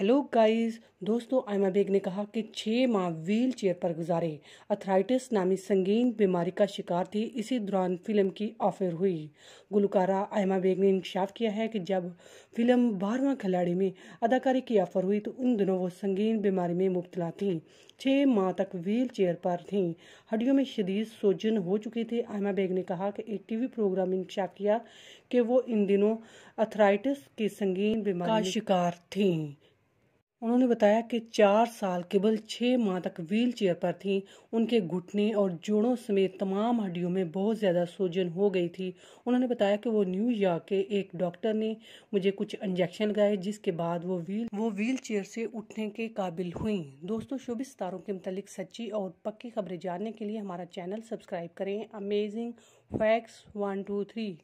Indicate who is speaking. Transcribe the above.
Speaker 1: hello guys दोस्तों Aima bag ने कहा कि छः माह व्हील चेयर पर गुजारे अथराइटिस नामी संगीन बीमारी का शिकार थी इसी दौरान फिल्म की ऑफर हुई गुलकारा आयमा बेग ने इंकशाफ किया है कि जब फिल्म बारहवा खिलाड़ी में अदाकारी की ऑफर हुई तो उन दिनों वो संगीन बीमारी में मुबतला थी छः माह तक व्हील चेयर पर थी हड्डियों में शदीद सोजन हो चुके थे आयमा बेग ने कहा कि एक टीवी प्रोग्राम में इंकशाफ किया कि वो इन दिनों अथराइटिस की संगीन बीमारी का शिकार थी उन्होंने बताया कि चार साल केवल छः माह तक व्हील चेयर पर थी उनके घुटने और जोड़ों समेत तमाम हड्डियों में बहुत ज़्यादा सूजन हो गई थी उन्होंने बताया कि वो न्यूयॉर्क के एक डॉक्टर ने मुझे कुछ इंजेक्शन लगाए जिसके बाद वो व्हील वो व्हील चेयर से उठने के काबिल हुई दोस्तों शुभ सितारों के मतलब सच्ची और पक्की खबरें जानने के लिए हमारा चैनल सब्सक्राइब करें amazing facts one two three